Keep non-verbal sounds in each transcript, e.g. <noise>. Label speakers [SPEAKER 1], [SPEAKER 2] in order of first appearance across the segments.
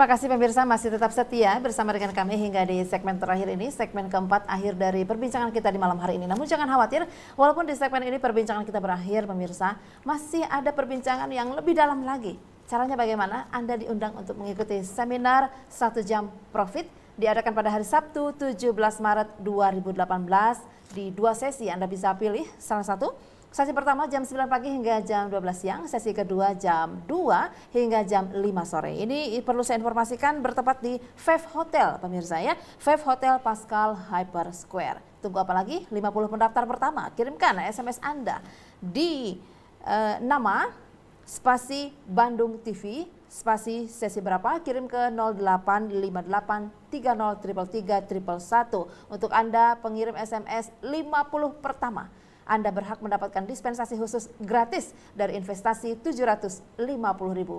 [SPEAKER 1] Terima kasih pemirsa masih tetap setia bersama dengan kami hingga di segmen terakhir ini, segmen keempat akhir dari perbincangan kita di malam hari ini. Namun jangan khawatir, walaupun di segmen ini perbincangan kita berakhir pemirsa, masih ada perbincangan yang lebih dalam lagi. Caranya bagaimana? Anda diundang untuk mengikuti seminar satu jam profit diadakan pada hari Sabtu 17 Maret 2018 di dua sesi Anda bisa pilih salah satu Sesi pertama jam 9 pagi hingga jam 12 siang, sesi kedua jam 2 hingga jam 5 sore. Ini perlu saya informasikan bertempat di Five Hotel pemirsa ya, Five Hotel Pascal Hyper Square. Tunggu apa lagi? 50 pendaftar pertama. Kirimkan SMS Anda di eh, nama spasi Bandung TV spasi sesi berapa kirim ke 0858303331 untuk Anda pengirim SMS 50 pertama. Anda berhak mendapatkan dispensasi khusus gratis dari investasi Rp750.000.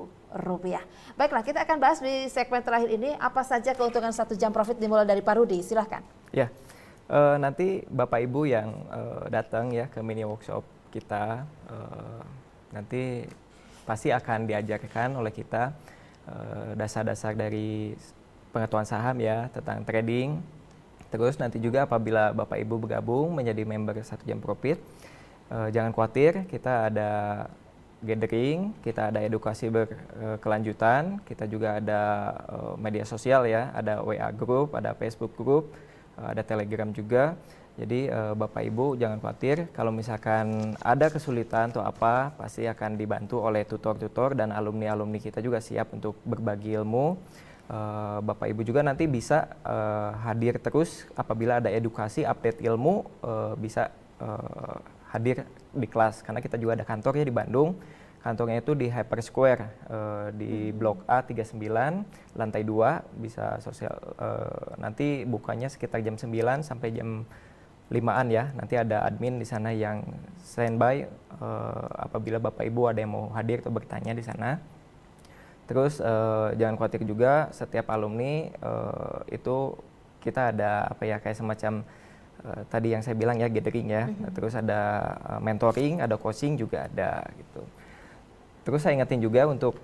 [SPEAKER 1] Baiklah, kita akan bahas di segmen terakhir ini apa saja keuntungan satu jam profit dimulai dari Pak Rudi. Silahkan.
[SPEAKER 2] Ya, e, nanti Bapak Ibu yang e, datang ya ke mini workshop kita e, nanti pasti akan diajarkan oleh kita dasar-dasar dari pengetahuan saham ya tentang trading Terus nanti juga apabila Bapak Ibu bergabung menjadi member satu jam profit, uh, eh, jangan khawatir, kita ada gathering, kita ada edukasi berkelanjutan, uh, kita juga ada uh, media sosial ya, ada WA group, ada Facebook group, uh, ada Telegram juga. Jadi uh, Bapak Ibu jangan khawatir kalau misalkan ada kesulitan atau apa pasti akan dibantu oleh tutor-tutor dan alumni-alumni kita juga siap untuk berbagi ilmu. Eh, Bapak Ibu juga nanti bisa uh, hadir terus apabila ada edukasi, update ilmu uh, bisa uh, hadir di kelas karena kita juga ada kantornya di Bandung. Kantornya itu di Hyper Square uh, di Blok A 39 lantai 2 bisa sosial uh, nanti bukanya sekitar jam 9 sampai jam 5-an ya. Nanti ada admin di sana yang standby uh, apabila Bapak Ibu ada yang mau hadir atau bertanya di sana. Terus uh, jangan khawatir juga setiap alumni uh, itu kita ada apa ya kayak semacam uh, tadi yang saya bilang ya gathering ya. Mm -hmm. Terus ada uh, mentoring, ada coaching juga ada gitu. Terus saya ingetin juga untuk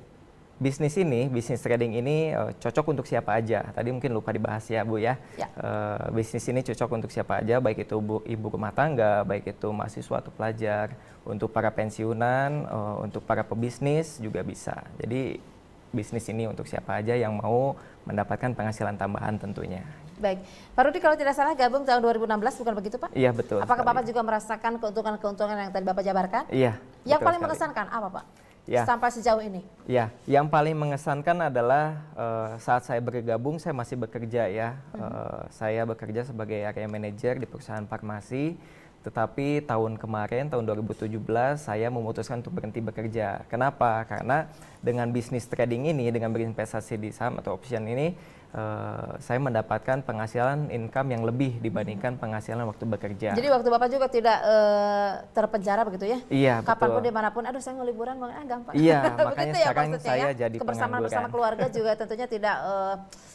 [SPEAKER 2] bisnis ini, bisnis trading ini uh, cocok untuk siapa aja. Tadi mungkin lupa dibahas ya Bu ya. Yeah. Ya. Uh, bisnis ini cocok untuk siapa aja, baik itu bu, ibu rumah tangga, baik itu mahasiswa atau pelajar, untuk para pensiunan, uh, untuk para pebisnis juga bisa. Jadi bisnis ini untuk siapa aja yang mau mendapatkan penghasilan tambahan tentunya.
[SPEAKER 1] Baik, Pak Rudi kalau tidak salah gabung tahun 2016 bukan begitu Pak? Iya betul. Apakah sekali. Bapak juga merasakan keuntungan-keuntungan yang tadi Bapak jabarkan? Iya. Yang paling sekali. mengesankan apa Pak? Ya. Sampai sejauh ini?
[SPEAKER 2] Ya, yang paling mengesankan adalah uh, saat saya bergabung saya masih bekerja ya. -hmm. uh, saya bekerja sebagai area manager di perusahaan farmasi tetapi tahun kemarin, tahun 2017, saya memutuskan untuk berhenti bekerja. Kenapa? Karena dengan bisnis trading ini, dengan berinvestasi di saham atau option ini, Eh, saya mendapatkan penghasilan income yang lebih dibandingkan penghasilan waktu bekerja. Jadi
[SPEAKER 1] waktu Bapak juga tidak e, terpenjara begitu ya? Iya, Kapanpun dimanapun, aduh saya mau liburan, bang, ah gampang. Iya, <laughs> ya makanya ya, sekarang saya ya? jadi Kebersamaan bersama keluarga juga tentunya tidak e,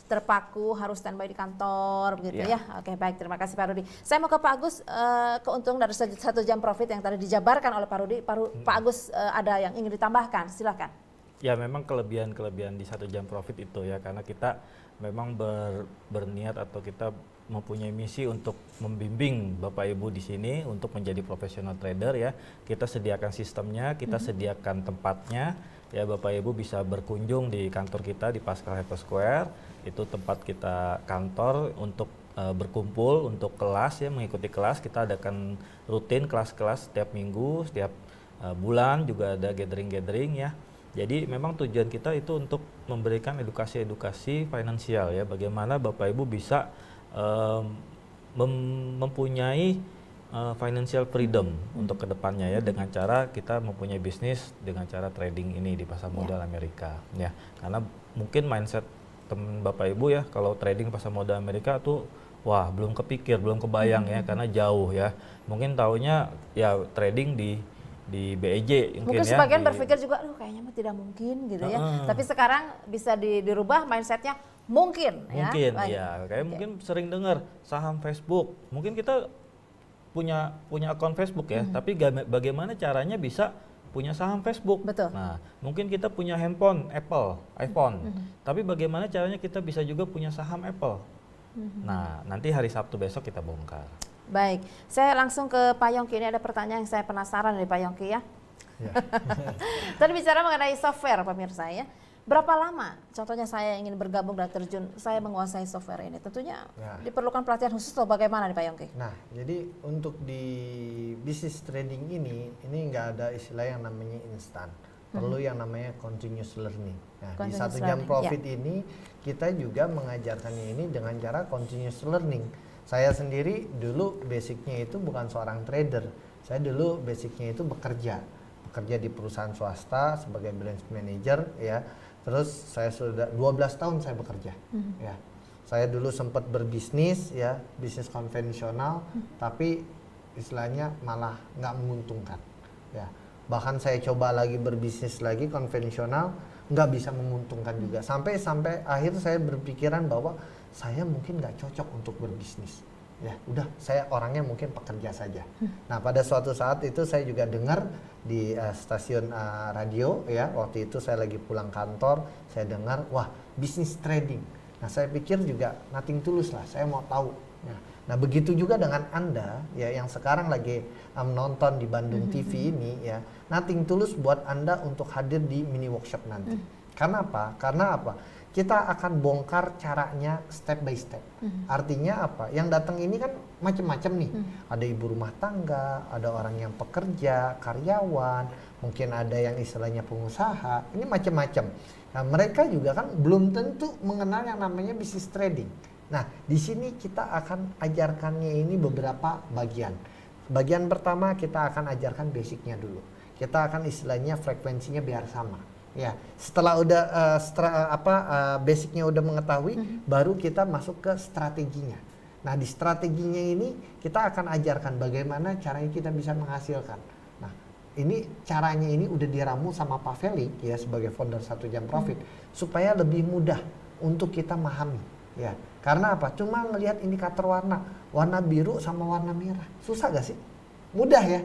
[SPEAKER 1] terpaku harus standby di kantor begitu iya. ya. Oke, baik. Terima kasih Pak Rudi. Saya mau ke Pak Agus, e, keuntungan dari satu jam profit yang tadi dijabarkan oleh Pak Rudi. Pak, Ru hmm. Pak Agus e, ada yang ingin ditambahkan, silahkan.
[SPEAKER 3] Ya memang kelebihan-kelebihan di satu jam profit itu ya, karena kita memang ber, berniat atau kita mempunyai misi untuk membimbing Bapak Ibu di sini untuk menjadi profesional trader ya. Kita sediakan sistemnya, kita mm -hmm. sediakan tempatnya. Ya Bapak Ibu bisa berkunjung di kantor kita di Pascal Hyper Square. Itu tempat kita kantor untuk uh, berkumpul untuk kelas ya, mengikuti kelas. Kita adakan rutin kelas-kelas setiap minggu, setiap uh, bulan juga ada gathering-gathering ya jadi memang tujuan kita itu untuk memberikan edukasi-edukasi finansial ya, bagaimana Bapak Ibu bisa um, mem mempunyai uh, financial freedom hmm. untuk kedepannya ya, dengan cara kita mempunyai bisnis dengan cara trading ini di pasar ya. modal ya. Amerika ya, karena mungkin mindset teman Bapak Ibu ya, kalau trading pasar modal Amerika tuh wah belum kepikir, belum kebayang ya, hmm. ya, karena jauh ya, mungkin taunya ya trading di di BEJ mungkin, mungkin ya, sebagian berpikir
[SPEAKER 1] juga lu kayaknya mah tidak mungkin gitu ya. Uh, Tapi sekarang bisa di, dirubah mindsetnya mungkin, ya. mungkin ya. ya,
[SPEAKER 3] kayak okay. mungkin sering dengar saham Facebook. Mungkin kita punya punya akun Facebook ya, -huh. Hmm. tapi bagaimana caranya bisa punya saham Facebook. Betul. Nah, mungkin kita punya handphone Apple, iPhone. uh hmm. -huh. Tapi bagaimana caranya kita bisa juga punya saham Apple? Hmm. Nah, nanti hari Sabtu besok kita bongkar.
[SPEAKER 1] Baik, saya langsung ke Pak Yongki. Ini ada pertanyaan yang saya penasaran dari Pak Yongki ya. ya. <laughs> Tadi bicara mengenai software pemirsa ya. Berapa lama contohnya saya ingin bergabung dan terjun, saya menguasai software ini? Tentunya ya. diperlukan pelatihan khusus atau bagaimana nih Pak Yongki? Nah,
[SPEAKER 4] jadi untuk di bisnis trading ini, ini nggak ada istilah yang namanya instan. Mhm. Perlu hmm. yang namanya continuous learning. Nah, continuous di satu jam ya. profit ya. ini, kita juga mengajarkannya ini dengan cara continuous learning saya sendiri dulu basicnya itu bukan seorang trader. Saya dulu basicnya itu bekerja, bekerja di perusahaan swasta sebagai branch manager ya. Terus saya sudah 12 tahun saya bekerja. Mm-hmm. Ya. Saya dulu sempat berbisnis ya, bisnis konvensional mm-hmm. tapi istilahnya malah nggak menguntungkan. Ya. Bahkan saya coba lagi berbisnis lagi konvensional nggak bisa menguntungkan juga. Hmm. Sampai sampai akhir saya berpikiran bahwa saya mungkin nggak cocok untuk berbisnis ya udah saya orangnya mungkin pekerja saja. Hmm. Nah pada suatu saat itu saya juga dengar di uh, stasiun uh, radio ya waktu itu saya lagi pulang kantor saya dengar wah bisnis trading. Nah saya pikir juga nothing tulus lah saya mau tahu. Nah, nah begitu juga dengan anda ya yang sekarang lagi um, eh, nonton di Bandung hmm. TV ini ya nothing tulus buat anda untuk hadir di mini workshop nanti. Hmm. Karena apa? Karena apa? kita akan bongkar caranya step by step. Mm. Artinya apa? Yang datang ini kan macam-macam nih. Mm. Ada ibu rumah tangga, ada orang yang pekerja, karyawan, mungkin ada yang istilahnya pengusaha. Ini macam-macam. Nah, mereka juga kan belum tentu mengenal yang namanya bisnis trading. Nah, di sini kita akan ajarkannya ini beberapa bagian. Bagian pertama kita akan ajarkan basicnya dulu. Kita akan istilahnya frekuensinya biar sama Ya, setelah udah uh, stra, eh, apa uh, basicnya udah mengetahui, mm -hmm. baru kita masuk ke strateginya. Nah, di strateginya ini kita akan ajarkan bagaimana caranya kita bisa menghasilkan. Nah, ini caranya ini udah diramu sama Pak Feli ya sebagai founder satu jam profit mm -hmm. supaya lebih mudah untuk kita memahami. Ya, karena apa? Cuma ngelihat indikator warna, warna biru sama warna merah. Susah gak sih? Mudah ya,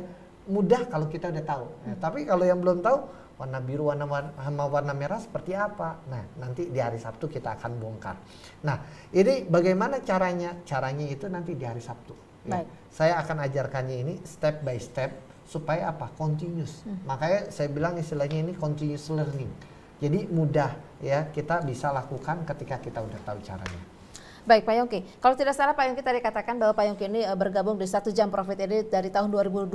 [SPEAKER 4] mudah kalau kita udah tahu. Ya, mhm. tapi kalau yang belum tahu warna biru, warna warna, warna merah seperti apa. Nah, nanti di hari Sabtu kita akan bongkar. Nah, ini bagaimana caranya? Caranya itu nanti di hari Sabtu. Ya. Baik. Saya akan ajarkannya ini step by step supaya apa? Continuous. Hmm. Makanya saya bilang istilahnya ini continuous learning. Jadi mudah ya kita bisa lakukan ketika kita udah tahu caranya.
[SPEAKER 1] Baik Pak Yongki, kalau tidak salah Pak Yongki tadi katakan bahwa Pak Yongki ini eh, bergabung di satu jam profit ini dari tahun 2012,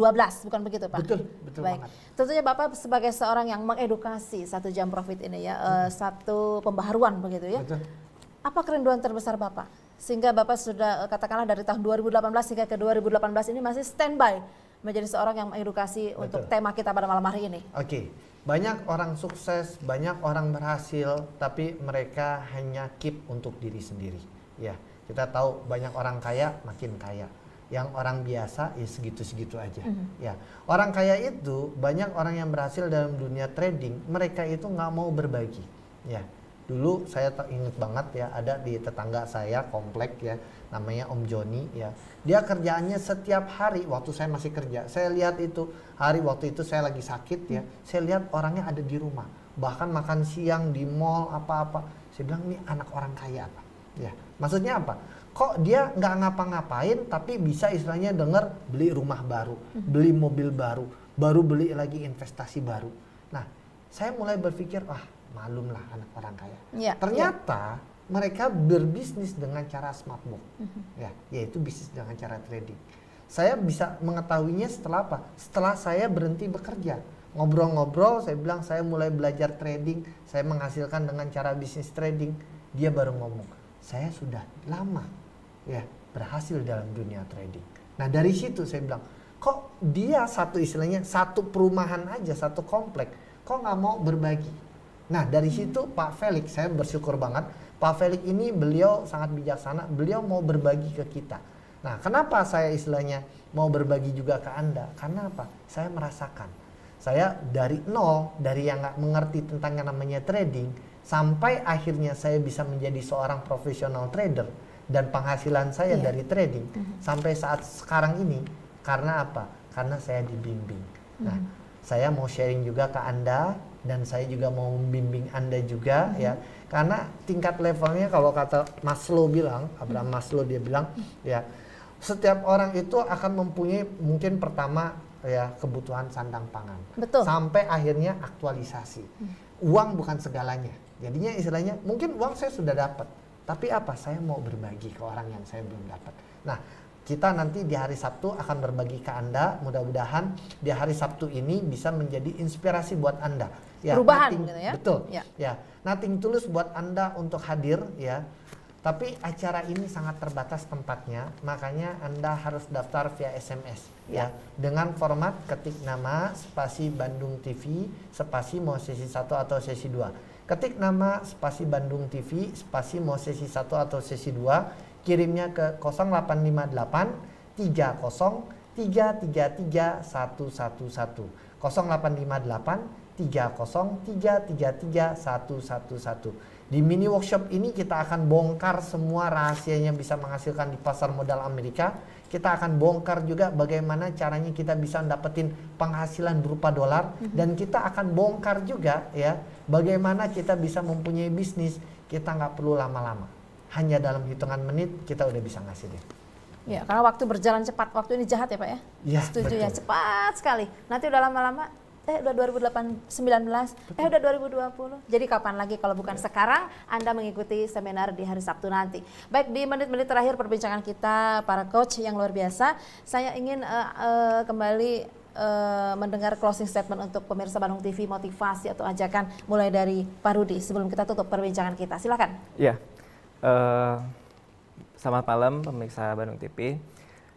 [SPEAKER 1] bukan begitu Pak? Betul, betul Baik. banget. Tentunya Bapak sebagai seorang yang mengedukasi satu jam profit ini ya, eh, hmm. satu pembaharuan begitu ya. Betul. Apa kerinduan terbesar Bapak? Sehingga Bapak sudah eh, katakanlah dari tahun 2018 hingga ke 2018 ini masih standby menjadi seorang yang mengedukasi Betul. untuk tema kita pada malam hari ini.
[SPEAKER 4] Oke. Okay. Banyak orang sukses, banyak orang berhasil, tapi mereka hanya keep untuk diri sendiri. Ya, kita tahu banyak orang kaya makin kaya. Yang orang biasa ya segitu-segitu aja. Mm -hmm. Ya, orang kaya itu banyak orang yang berhasil dalam dunia trading, mereka itu nggak mau berbagi. Ya, dulu saya inget banget ya ada di tetangga saya komplek ya namanya Om Joni ya dia kerjaannya setiap hari waktu saya masih kerja saya lihat itu hari waktu itu saya lagi sakit ya mhm. saya lihat orangnya ada di rumah bahkan makan siang di mall apa-apa saya bilang ini anak orang kaya apa ya Maksudnya apa? Kok dia nggak ngapa-ngapain tapi bisa istilahnya denger beli rumah baru, hmm. beli mobil baru, baru beli lagi investasi baru. Nah, saya mulai berpikir, wah malum lah anak orang kaya. Ya, ya. Ternyata ya. mereka berbisnis dengan cara smart book, hmm. ya, yaitu bisnis dengan cara trading. Saya bisa mengetahuinya setelah apa? Setelah saya berhenti bekerja ngobrol-ngobrol saya bilang saya mulai belajar trading saya menghasilkan dengan cara bisnis trading dia baru ngomong saya sudah lama ya berhasil dalam dunia trading. Nah dari situ saya bilang, kok dia satu istilahnya satu perumahan aja satu komplek, kok nggak mau berbagi? Nah dari situ Pak Felix saya bersyukur banget Pak Felix ini beliau sangat bijaksana, beliau mau berbagi ke kita. Nah kenapa saya istilahnya mau berbagi juga ke anda? Karena apa? Saya merasakan saya dari nol, dari yang nggak mengerti tentang yang namanya trading, sampai akhirnya saya bisa menjadi seorang profesional trader dan penghasilan saya yeah. dari trading mm -hmm. sampai saat sekarang ini karena apa? Karena saya dibimbing. Mm -hmm. Nah, saya mau sharing juga ke Anda dan saya juga mau membimbing Anda juga mm -hmm. ya. Karena tingkat levelnya kalau kata Maslow bilang, mhm. Abraham mm -hmm. Maslow dia bilang mm -hmm. ya, setiap orang itu akan mempunyai mungkin pertama ya kebutuhan sandang pangan. Betul. Sampai akhirnya aktualisasi. Hmm. Uang bukan segalanya. Jadinya istilahnya mungkin uang saya sudah dapat, tapi apa? Saya mau berbagi ke orang yang saya belum dapat. Nah, kita nanti di hari Sabtu akan berbagi ke Anda. Mudah-mudahan di hari Sabtu ini bisa menjadi inspirasi buat Anda. Ya, Perubahan nothing, gitu ya. Betul. Ya. ya. Nothing tulus buat Anda untuk hadir ya tapi acara ini sangat terbatas tempatnya, makanya Anda harus daftar via SMS ya. ya. Dengan format ketik nama spasi Bandung TV, spasi mau sesi 1 atau sesi 2. Ketik nama spasi Bandung TV, spasi mau sesi 1 atau sesi 2, kirimnya ke 0858 30 333 111 0858 30 333 111 di mini workshop ini kita akan bongkar semua rahasia yang bisa menghasilkan di pasar modal Amerika. Kita akan bongkar juga bagaimana caranya kita bisa dapetin penghasilan berupa dolar mhm. dan kita akan bongkar juga ya bagaimana kita bisa mempunyai bisnis. Kita nggak perlu lama-lama. Hanya dalam hitungan menit kita udah bisa ngasih dia.
[SPEAKER 1] Ya, karena waktu berjalan cepat. Waktu ini jahat ya, Pak ya?
[SPEAKER 3] Iya, ya Setuju betul. ya,
[SPEAKER 1] cepat sekali. Nanti udah lama-lama eh udah 2019, eh udah 2020. Jadi kapan lagi kalau bukan ya. sekarang Anda mengikuti seminar di hari Sabtu nanti. Baik, di menit-menit terakhir perbincangan kita para coach yang luar biasa, saya ingin uh, uh, kembali uh, mendengar closing statement untuk pemirsa Bandung TV motivasi atau ajakan mulai dari Pak Rudi sebelum kita tutup perbincangan kita. Silakan.
[SPEAKER 2] Iya. Uh, selamat malam pemirsa Bandung TV.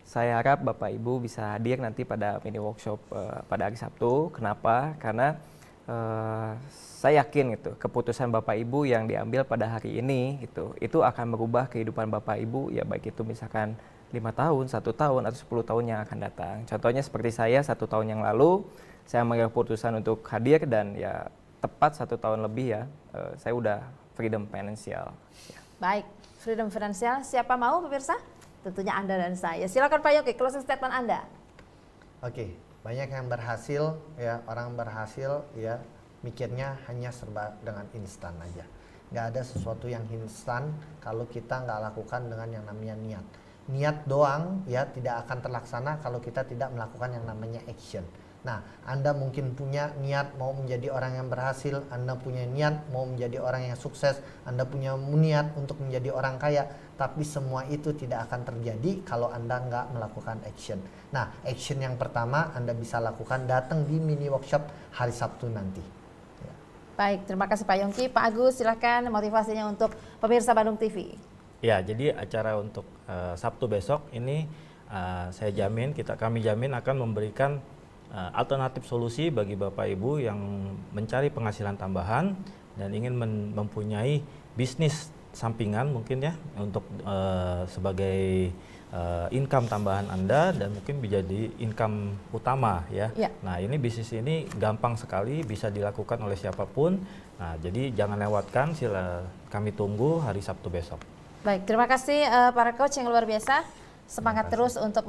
[SPEAKER 2] Saya harap Bapak Ibu bisa hadir nanti pada mini workshop uh, pada hari Sabtu. Kenapa? Karena uh, saya yakin gitu keputusan Bapak Ibu yang diambil pada hari ini itu itu akan merubah kehidupan Bapak Ibu ya baik itu misalkan lima tahun, satu tahun atau 10 tahun yang akan datang. Contohnya seperti saya satu tahun yang lalu saya mengambil keputusan untuk hadir dan ya tepat satu tahun lebih ya uh, saya udah freedom financial.
[SPEAKER 1] Ya. Baik, freedom financial. siapa mau pemirsa? tentunya Anda dan saya. Silakan Pak Yoki, closing statement Anda.
[SPEAKER 4] Oke, banyak yang berhasil ya, orang berhasil ya mikirnya hanya serba dengan instan aja. Nggak ada sesuatu yang instan kalau kita nggak lakukan dengan yang namanya niat. Niat doang ya tidak akan terlaksana kalau kita tidak melakukan yang namanya action. Nah, Anda mungkin punya niat mau menjadi orang yang berhasil, Anda punya niat mau menjadi orang yang sukses, Anda punya niat untuk menjadi orang kaya, tapi semua itu tidak akan terjadi kalau Anda nggak melakukan action. Nah, action yang pertama Anda bisa lakukan datang di mini
[SPEAKER 3] workshop hari Sabtu nanti.
[SPEAKER 1] Ya. Baik, terima kasih Pak Yongki. Pak Agus, silahkan motivasinya untuk pemirsa Bandung TV.
[SPEAKER 3] Ya, jadi acara untuk uh, Sabtu besok ini uh, saya jamin kita kami jamin akan memberikan Eh, alternatif solusi bagi Bapak Ibu yang mencari penghasilan tambahan dan ingin mempunyai bisnis sampingan mungkin ya untuk uh, sebagai uh, income tambahan Anda dan mungkin menjadi income utama ya. ya. Nah, ini bisnis ini gampang sekali bisa dilakukan oleh siapapun. Nah, jadi jangan lewatkan sila kami tunggu hari Sabtu besok.
[SPEAKER 1] Baik, terima kasih uh, para coach yang luar biasa semangat terus untuk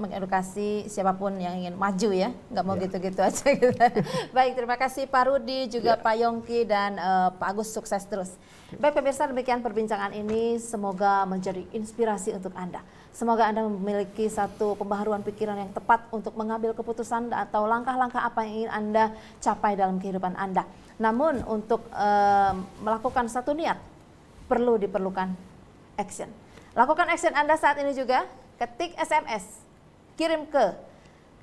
[SPEAKER 1] mengedukasi siapapun yang ingin maju ya nggak mau ya. gitu-gitu ya. aja <laughs> gitu baik terima kasih Pak Rudi juga ya. Pak Yongki dan uh, Pak Agus sukses terus baik pemirsa demikian perbincangan ini semoga menjadi inspirasi untuk anda semoga anda memiliki satu pembaharuan pikiran yang tepat untuk mengambil keputusan atau langkah-langkah apa yang ingin anda capai dalam kehidupan anda namun untuk uh, melakukan satu niat perlu diperlukan action Lakukan action Anda saat ini juga. Ketik SMS. Kirim ke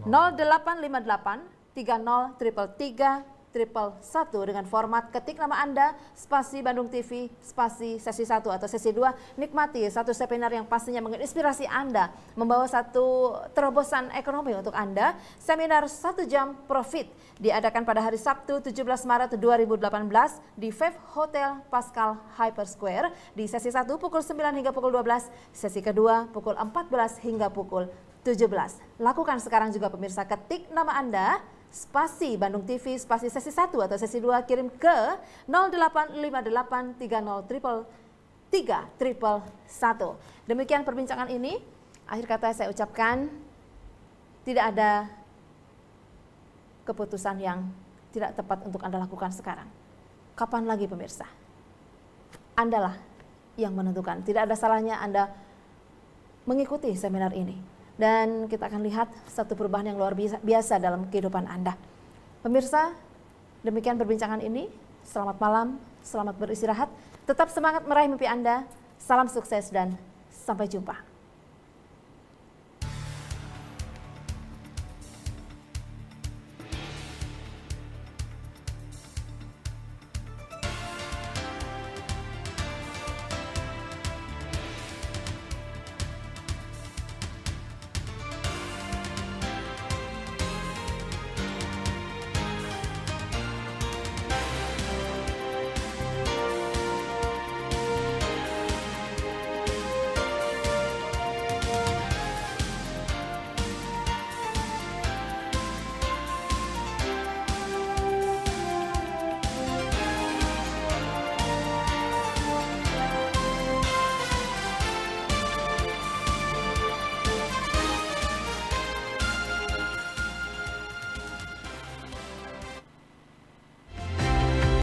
[SPEAKER 1] 0858 30 triple satu dengan format ketik nama Anda, spasi Bandung TV, spasi sesi satu atau sesi dua Nikmati satu seminar yang pastinya menginspirasi Anda, membawa satu terobosan ekonomi untuk Anda. Seminar satu jam profit diadakan pada hari Sabtu 17 Maret 2018 di Five Hotel Pascal Hyper Square di sesi satu pukul 9 hingga pukul 12, sesi kedua pukul 14 hingga pukul 17. Lakukan sekarang juga pemirsa ketik nama Anda spasi Bandung TV spasi sesi 1 atau sesi 2 kirim ke 085830 Demikian perbincangan ini. Akhir kata saya ucapkan tidak ada keputusan yang tidak tepat untuk Anda lakukan sekarang. Kapan lagi pemirsa? Andalah yang menentukan. Tidak ada salahnya Anda mengikuti seminar ini dan kita akan lihat satu perubahan yang luar biasa dalam kehidupan Anda. Pemirsa, demikian perbincangan ini. Selamat malam, selamat beristirahat, tetap semangat meraih mimpi Anda. Salam sukses dan sampai jumpa.